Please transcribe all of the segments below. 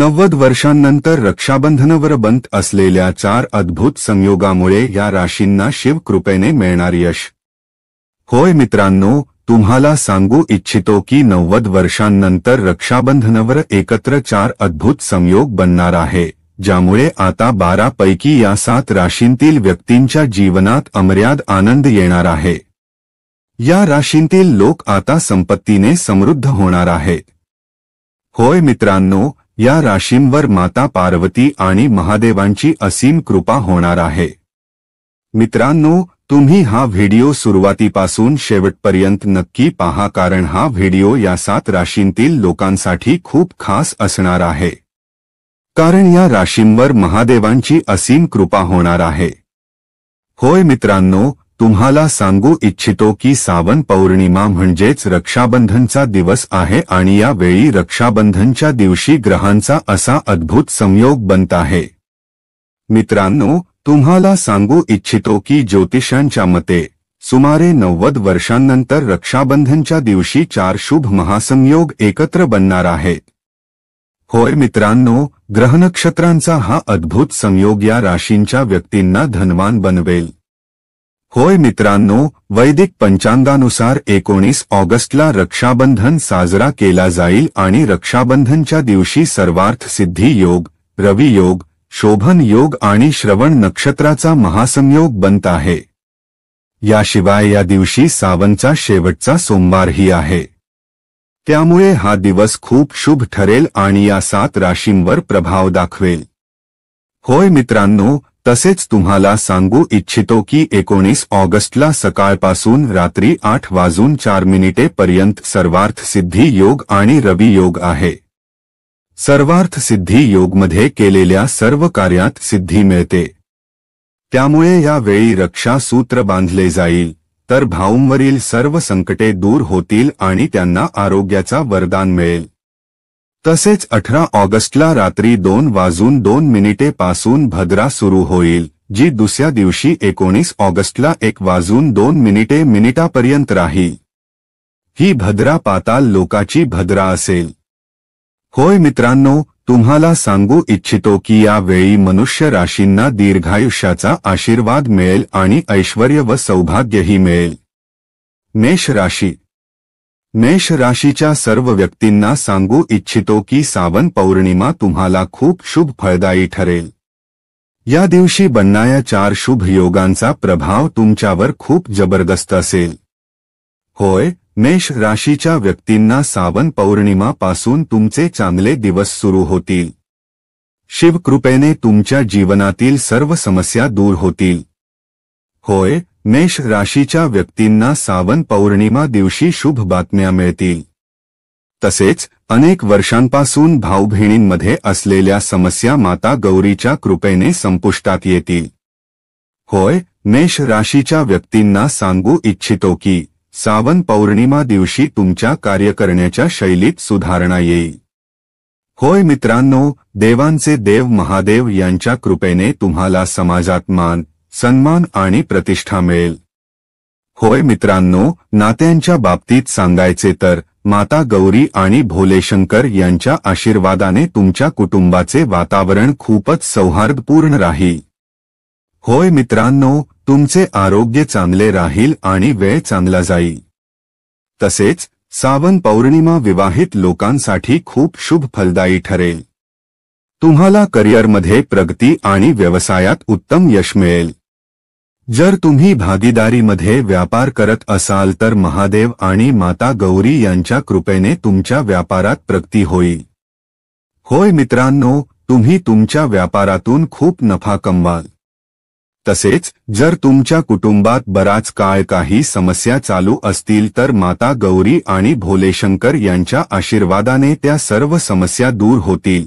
नव्वद वर्षांनंतर रक्षाबंधनवर बंत असलेल्या चार अद्भुत संयोगामुळे या राशींना शिवकृपेने मिळणार यश होय मित्रांनो तुम्हाला सांगू इच्छितो की नव्वद वर्षांनंतर रक्षाबंधनवर एकत्र चार अद्भुत संयोग बनणार आहे ज्यामुळे आता बारापैकी या सात राशींतील व्यक्तींच्या जीवनात अमर्याद आनंद येणार आहे या राशींतील लोक आता संपत्तीने समृद्ध होणार आहेत होय मित्रांनो या राशींवर माता पार्वती आणि महादेवांची असीम कृपा होणार आहे मित्रांनो तुम्ही हा व्हिडिओ सुरुवातीपासून शेवटपर्यंत नक्की पहा कारण हा व्हिडिओ या सात राशींतील लोकांसाठी खूप खास असणार आहे कारण या राशींवर महादेवांची असीम कृपा होणार आहे होय मित्रांनो तुम्हाला सांगू इच्छितो की सावन पौर्णिमा म्हणजेच रक्षाबंधनचा दिवस आहे आणि यावेळी रक्षाबंधनच्या दिवशी ग्रहांचा असा अद्भुत संयोग बनत आहे मित्रांनो तुम्हाला सांगू इच्छितो की ज्योतिषांच्या मते सुमारे नव्वद वर्षांनंतर रक्षाबंधनच्या दिवशी चार शुभ महासंयोग एकत्र बनणार आहेत होय मित्रांनो ग्रहनक्षत्रांचा हा अद्भुत संयोग या राशींच्या व्यक्तींना धनवान बनवेल होय मित्रांनो वैदिक पंचांगानुसार एकोणीस ऑगस्टला रक्षाबंधन साजरा केला जाईल आणि रक्षाबंधनच्या दिवशी सर्वार्थ सिद्धी योग रवी योग शोभन योग आणि श्रवण नक्षत्राचा महासंयोग बनत आहे याशिवाय या दिवशी सावनचा शेवटचा सोमवारही आहे त्यामुळे हा दिवस खूप शुभ ठरेल आणि या सात राशींवर प्रभाव दाखवेल होय मित्रांनो तसेच तुम्हाला सांगू इच्छितो की एकोणीस ऑगस्टला सकाळपासून रात्री आठ वाजून चार मिनिटे पर्यंत सर्वार्थ सिद्धी योग आणि रवी योग आहे सर्वार्थ सिद्धी योगमध्ये केलेल्या सर्व कार्यात सिद्धी मिळते त्यामुळे यावेळी रक्षा सूत्र बांधले जाईल तर भाऊंवरील सर्व संकटे दूर होतील आणि त्यांना आरोग्याचा वरदान मिळेल तसेच अठरा ऑगस्टला रात्री दोन वाजून दोन मिनिटे पासून भद्रा सुरू होईल जी दुसऱ्या दिवशी एकोणीस ऑगस्टला एक वाजून दोन मिनिटे मिनिटापर्यंत राहील ही भद्रा पाताल लोकाची भद्रा असेल होय मित्रांनो तुम्हाला सांगू इच्छितो की यावेळी मनुष्य राशींना दीर्घायुष्याचा आशीर्वाद मिळेल आणि ऐश्वर्य व सौभाग्यही मिळेल मेष राशी मेष राशि सर्व व्यक्ति संगू इच्छितो की सावन पौर्णिमा तुम्हाला खूब शुभ फलदायी ठरेल या दिवसी बननाया चार शुभ योगांचा प्रभाव तुम्हारे खूब जबरदस्त असेल होय मेष राशि व्यक्ति सावन पौर्णिमापासून तुमचे चांगले दिवस सुरू होतील शिवकृपे तुम्हार जीवनातील सर्व समस्या दूर होतील होय मेष राशीच्या व्यक्तींना सावन पौर्णिमा दिवशी शुभ बातम्या मिळतील तसेच अनेक वर्षांपासून भाऊबहिणींमध्ये असलेल्या समस्या माता गौरीच्या कृपेने संपुष्टात येतील होय मेष राशीच्या व्यक्तींना सांगू इच्छितो की सावन पौर्णिमा दिवशी तुमच्या कार्य करण्याच्या शैलीत सुधारणा येईल होय मित्रांनो देवांचे देव महादेव यांच्या कृपेने तुम्हाला समाजात मान सन्मान आणि प्रतिष्ठा मिळेल होय मित्रांनो नात्यांच्या बाबतीत सांगायचे तर माता गौरी आणि भोलेशंकर यांच्या आशीर्वादाने तुमच्या कुटुंबाचे वातावरण खूपच सौहार्दपूर्ण राहील होय मित्रांनो तुमचे आरोग्य चांगले राहील आणि वेळ चांगला जाईल तसेच सावन पौर्णिमा विवाहित लोकांसाठी खूप शुभ फलदायी ठरेल तुम्हाला करिअरमध्ये प्रगती आणि व्यवसायात उत्तम यश मिळेल जर तुम्ही भागीदारीमध्ये व्यापार करत असाल तर महादेव आणि माता गौरी यांच्या कृपेने तुमच्या व्यापारात प्रगती होईल होय मित्रांनो तुम्ही तुमच्या व्यापारातून खूप नफा कमवाल तसेच जर तुमच्या कुटुंबात बराच काळ काही समस्या चालू असतील तर माता गौरी आणि भोलेशंकर यांच्या आशीर्वादाने त्या सर्व समस्या दूर होतील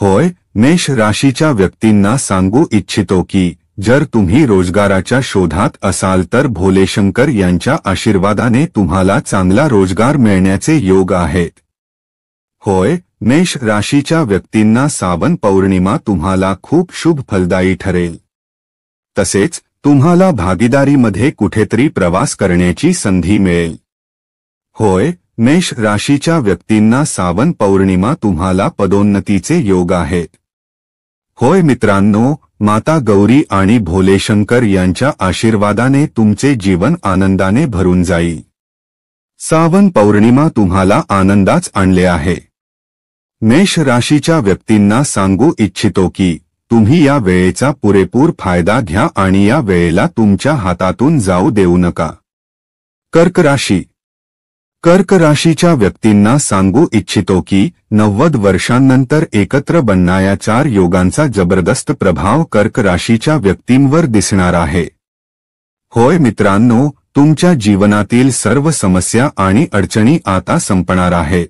होय मेष राशीच्या व्यक्तींना सांगू इच्छितो की जर तुम्ही रोजगाराच्या शोधात असाल तर भोलेशंकर यांच्या आशीर्वादाने तुम्हाला चांगला रोजगार मिळण्याचे योग आहेत होय मेष राशीच्या व्यक्तींना सावन पौर्णिमा तुम्हाला खूप शुभ फलदायी ठरेल तसेच तुम्हाला भागीदारीमध्ये कुठेतरी प्रवास करण्याची संधी मिळेल होय मेष राशीच्या व्यक्तींना सावन पौर्णिमा तुम्हाला पदोन्नतीचे योग आहेत होय मित्रांनो माता गौरी आणि भोलेशंकर यांच्या आशीर्वादाने तुमचे जीवन आनंदाने भरून जाई सावन पौर्णिमा तुम्हाला आनंदाच आणले आहे मेष राशीच्या व्यक्तींना सांगू इच्छितो की तुम्ही या वेळेचा पुरेपूर फायदा घ्या आणि या वेळेला तुमच्या हातातून जाऊ देऊ नका कर्क राशी कर्क राशीच्या व्यक्तींना सांगू इच्छितो की नव्वद वर्षांनंतर एकत्र बनणाऱ्या चार योगांचा जबरदस्त प्रभाव कर्क राशीच्या व्यक्तींवर दिसणार आहे होय मित्रांनो तुमच्या जीवनातील सर्व समस्या आणि अडचणी आता संपणार आहेत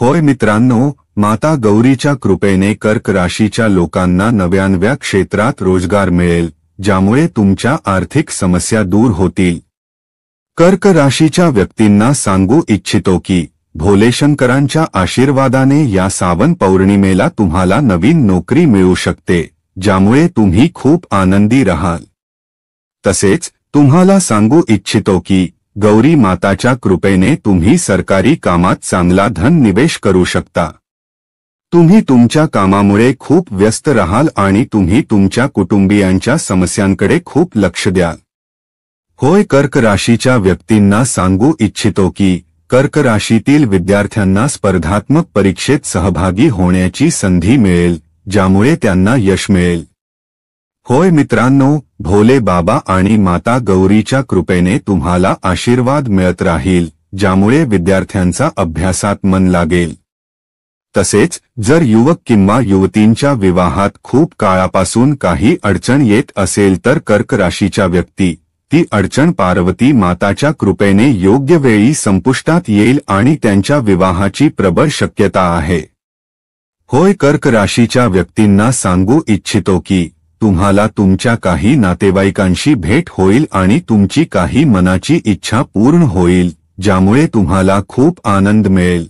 होय मित्रांनो माता गौरीच्या कृपेने कर्क राशीच्या लोकांना नव्यानव्या क्षेत्रात रोजगार मिळेल ज्यामुळे तुमच्या आर्थिक समस्या दूर होतील कर्क राशीच्या व्यक्तींना सांगू इच्छितो की भोलेशंकरांच्या आशीर्वादाने या सावन पौर्णिमेला तुम्हाला नवीन नोकरी मिळू शकते ज्यामुळे तुम्ही खूप आनंदी राहाल तसेच तुम्हाला सांगू इच्छितो की गौरी माताच्या कृपेने तुम्ही सरकारी कामात चांगला धन निवेश करू शकता तुम्ही तुमच्या कामामुळे खूप व्यस्त राहाल आणि तुम्ही तुमच्या कुटुंबियांच्या समस्यांकडे खूप लक्ष द्याल होय कर्क राशीच्या व्यक्तींना सांगू इच्छितो की कर्क राशीतील विद्यार्थ्यांना स्पर्धात्मक परीक्षेत सहभागी होण्याची संधी मिळेल ज्यामुळे त्यांना यश मिळेल होय मित्रांनो भोले बाबा आणि माता गौरीच्या कृपेने तुम्हाला आशीर्वाद मिळत राहील ज्यामुळे विद्यार्थ्यांचा अभ्यासात मन लागेल तसेच जर युवक किंवा युवतींच्या विवाहात खूप काळापासून काही अडचण येत असेल तर कर्क राशीच्या व्यक्ती ती अडचण पार्वती माताच्या कृपेने योग्य वेळी संपुष्टात येईल आणि त्यांच्या विवाहाची प्रबळ शक्यता आहे होय कर्क राशीच्या व्यक्तींना सांगू इच्छितो की तुम्हाला तुमच्या काही नातेवाईकांशी भेट होईल आणि तुमची काही मनाची इच्छा पूर्ण होईल ज्यामुळे तुम्हाला खूप आनंद मिळेल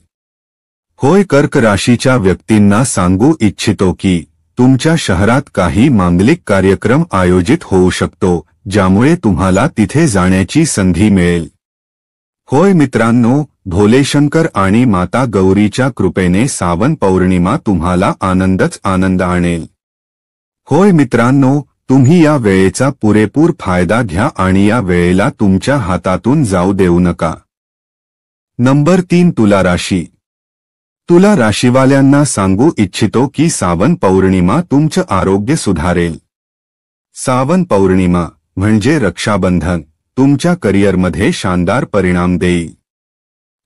होय कर्क राशीच्या व्यक्तींना सांगू इच्छितो की तुमच्या शहरात काही मांगलिक कार्यक्रम आयोजित होऊ शकतो ज्यामुळे तुम्हाला तिथे जाण्याची संधी मिळेल होय मित्रांनो भोलेशंकर आणि माता गौरीच्या कृपेने सावन पौर्णिमा तुम्हाला आनंदच आनंद आणेल होय मित्रांनो तुम्ही या वेळेचा पुरेपूर फायदा घ्या आणि या वेळेला तुमच्या हातातून जाऊ देऊ नका नंबर तीन तुला राशी तुला राशीवाल्यांना सांगू इच्छितो की सावन पौर्णिमा तुमचं आरोग्य सुधारेल सावन पौर्णिमा म्हणजे रक्षाबंधन तुमच्या करिअरमध्ये शानदार परिणाम देई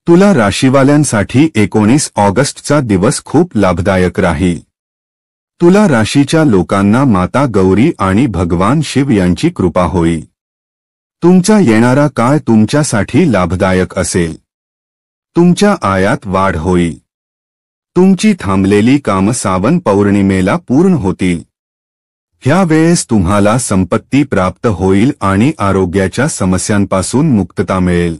तुला राशीवाल्यांसाठी एकोणीस ऑगस्टचा दिवस खूप लाभदायक राहील तुला राशीच्या लोकांना माता गौरी आणि भगवान शिव यांची कृपा होईल तुमचा येणारा काळ तुमच्यासाठी लाभदायक असेल तुमच्या आयात वाढ होईल तुमची थांबलेली कामं सावन पौर्णिमेला पूर्ण होतील ह्या वेळेस तुम्हाला संपत्ती प्राप्त होईल आणि आरोग्याच्या समस्यांपासून मुक्तता मिळेल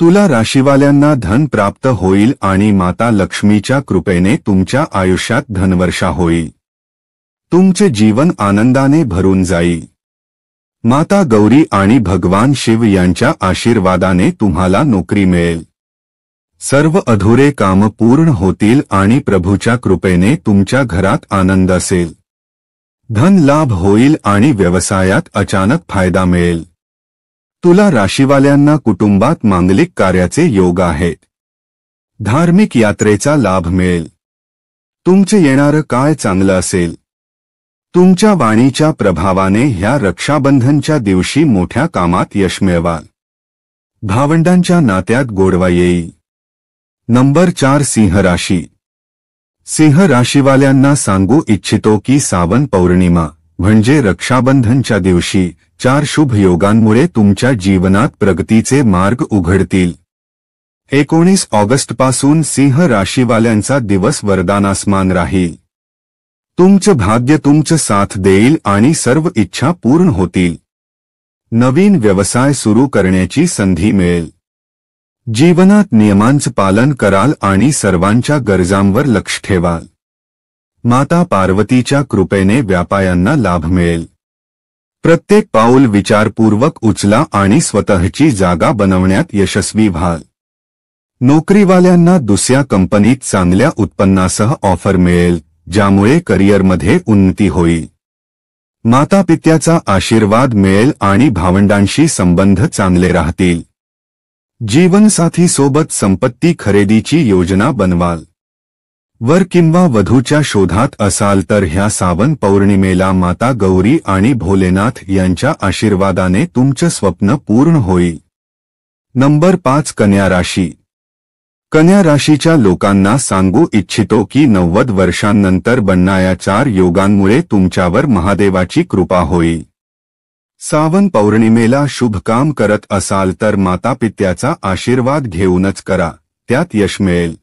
तुला राशीवाल्यांना धन प्राप्त होईल आणि माता लक्ष्मीच्या कृपेने तुमच्या आयुष्यात धनवर्षा होईल तुमचे जीवन आनंदाने भरून जाईल माता गौरी आणि भगवान शिव यांच्या आशीर्वादाने तुम्हाला नोकरी मिळेल सर्व अधुरे काम पूर्ण होतील आणि प्रभूच्या कृपेने तुमच्या घरात आनंद असेल धन लाभ होईल आणि व्यवसायात अचानक फायदा मिळेल तुला राशीवाल्यांना कुटुंबात मांगलिक कार्याचे योग आहेत धार्मिक यात्रेचा लाभ मिळेल तुमचे येणारं काय चांगलं असेल तुमच्या वाणीच्या प्रभावाने ह्या रक्षाबंधनच्या दिवशी मोठ्या कामात यश मिळवाल भावंडांच्या नात्यात गोडवा येईल नंबर चार सिंह राशी सिंह राशीवाल्यांना सांगू इच्छितो की सावन पौर्णिमा म्हणजे रक्षाबंधनच्या दिवशी चार शुभ योगांमुळे तुमच्या जीवनात प्रगतीचे मार्ग उघडतील एकोणीस ऑगस्टपासून सिंह राशीवाल्यांचा दिवस वरदानासमान राहील तुमचं भाग्य तुमचं साथ देईल आणि सर्व इच्छा पूर्ण होतील नवीन व्यवसाय सुरू करण्याची संधी मिळेल जीवनात नियमांचं पालन कराल आणि सर्वांच्या गरजांवर लक्ष ठेवाल माता पार्वतीच्या कृपेने व्यापायांना लाभ मिळेल प्रत्येक पाऊल विचारपूर्वक उचला आणि स्वतःची जागा बनवण्यात यशस्वी व्हाल नोकरीवाल्यांना दुसऱ्या कंपनीत चांगल्या उत्पन्नासह ऑफर मिळेल ज्यामुळे करिअरमध्ये उन्नती होईल मातापित्याचा आशीर्वाद मिळेल आणि भावंडांशी संबंध चांगले राहतील जीवनसाथी सोबत संपत्ती खरेदीची योजना बनवाल वर किंवा वधूच्या शोधात असाल तर ह्या सावन पौर्णिमेला माता गौरी आणि भोलेनाथ यांच्या आशीर्वादाने तुमचं स्वप्न पूर्ण होईल नंबर पाच कन्या राशी कन्या राशीच्या लोकांना सांगू इच्छितो की नव्वद वर्षांनंतर बनणाऱ्या चार योगांमुळे तुमच्यावर महादेवाची कृपा होईल सावन पौर्णिमेला शुभ काम करत असाल तर मातापित्याचा आशीर्वाद घेऊनच करा त्यात यश मिळेल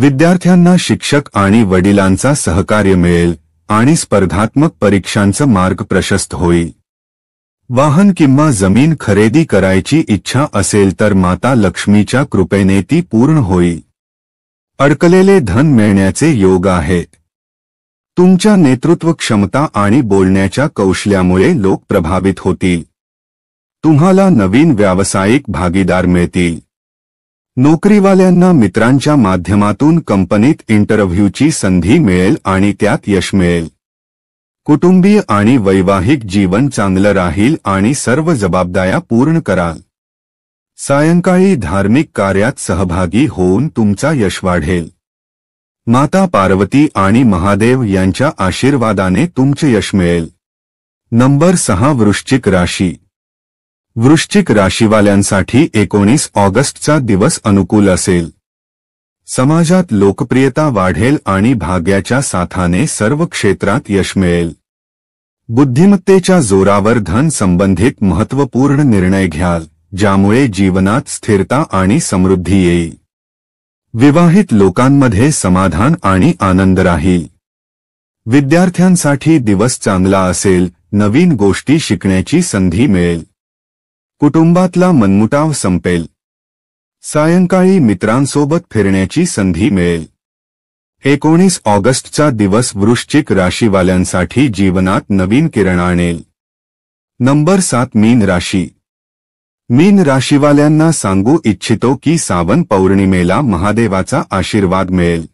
विद्यार्थ्यांना शिक्षक आणि वडिलांचा सहकार्य मिळेल आणि स्पर्धात्मक परीक्षांचं मार्ग प्रशस्त होईल वाहन किंवा जमीन खरेदी करायची इच्छा असेल तर माता लक्ष्मीच्या कृपेने ती पूर्ण होईल अडकलेले धन मिळण्याचे योग आहेत तुमच्या नेतृत्व क्षमता आणि बोलण्याच्या कौशल्यामुळे लोक प्रभावित होतील तुम्हाला नवीन व्यावसायिक भागीदार मिळतील नोकरीवाल्यांना मित्रांच्या माध्यमातून कंपनीत इंटरव्ह्यूची संधी मिळेल आणि त्यात यश मिळेल कुटुंबीय आणि वैवाहिक जीवन चांगलं राहील आणि सर्व जबाबदाऱ्या पूर्ण कराल सायंकाळी धार्मिक कार्यात सहभागी होऊन तुमचा यश वाढेल माता पार्वती आणि महादेव यांच्या आशीर्वादाने तुमचे यश मिळेल नंबर सहा वृश्चिक राशी वृश्चिक राशीवाल्यांसाठी एकोणीस ऑगस्टचा दिवस अनुकूल असेल समाजात लोकप्रियता वाढेल आणि भाग्याच्या साथाने सर्व क्षेत्रात यश मिळेल बुद्धिमत्तेच्या जोरावर धन संबंधित महत्त्वपूर्ण निर्णय घ्याल ज्यामुळे जीवनात स्थिरता आणि समृद्धी येईल विवाहित लोकांमध्ये समाधान आणि आनंद राहील विद्यार्थ्यांसाठी दिवस चांगला असेल नवीन गोष्टी शिकण्याची संधी मिळेल कुटुंबातला मनमुटाव संपेल सायंकाळी मित्रांसोबत फिरण्याची संधी मिळेल एकोणीस ऑगस्टचा दिवस वृश्चिक राशीवाल्यांसाठी जीवनात नवीन किरण आणेल नंबर सात मीन राशी मीन राशीवाल्यांना सांगू इच्छितो की सावन पौर्णिमेला महादेवाचा आशीर्वाद मिळेल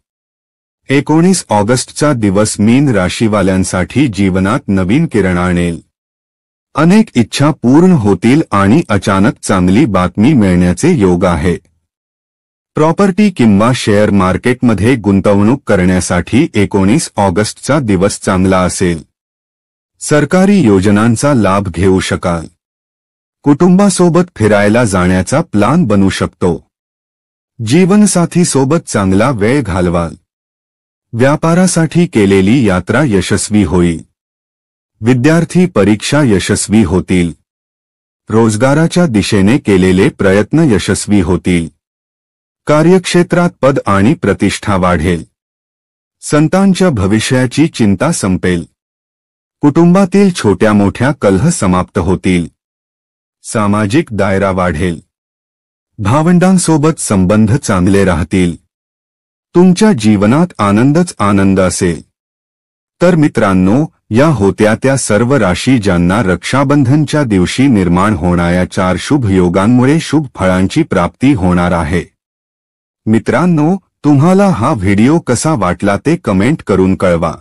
एकोणीस ऑगस्टचा दिवस मीन राशीवाल्यांसाठी जीवनात नवीन किरण आणेल अनेक इच्छा पूर्ण होतील आणि अचानक चांगली बातमी मिळण्याचे योग आहे प्रॉपर्टी किंवा शेअर मार्केटमध्ये गुंतवणूक करण्यासाठी एकोणीस ऑगस्टचा दिवस चांगला असेल सरकारी योजनांचा लाभ घेऊ शकाल कुटुंबासोबत फिरायला जाण्याचा प्लान बनू शकतो जीवनसाथीसोबत चांगला वेळ घालवाल व्यापारासाठी केलेली यात्रा यशस्वी होईल विद्यार्थी परीक्षा यशस्वी होतील रोजगाराच्या दिशेने केलेले प्रयत्न यशस्वी होतील कार्यक्षेत्रात पद आणि प्रतिष्ठा वाढेल संतांच्या भविष्याची चिंता संपेल कुटुंबातील छोट्या मोठ्या कलह समाप्त होतील सामाजिक दायरा वाढेल भावंडांसोबत संबंध चांगले राहतील तुमच्या जीवनात आनंदच आनंद असेल तर मित्रांनो या होत्या त्या सर्व राशी ज्यांना रक्षाबंधनच्या दिवशी निर्माण होणाऱ्या चार शुभ योगांमुळे शुभ फळांची प्राप्ती होणार आहे मित्रांनो तुम्हाला हा व्हिडिओ कसा वाटला ते कमेंट करून कळवा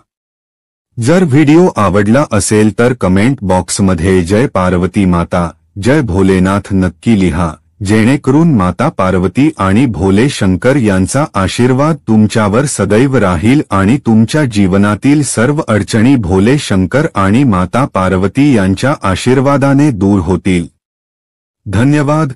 जर व्हिडिओ आवडला असेल तर कमेंट बॉक्समध्ये जय पार्वती माता जय भोलेनाथ नक्की लिहा जेणेकरून माता पार्वती आणि भोले शंकर यांचा आशीर्वाद तुमच्यावर सदैव राहील आणि तुमच्या जीवनातील सर्व अडचणी भोले शंकर आणि माता पार्वती यांच्या आशीर्वादाने दूर होतील धन्यवाद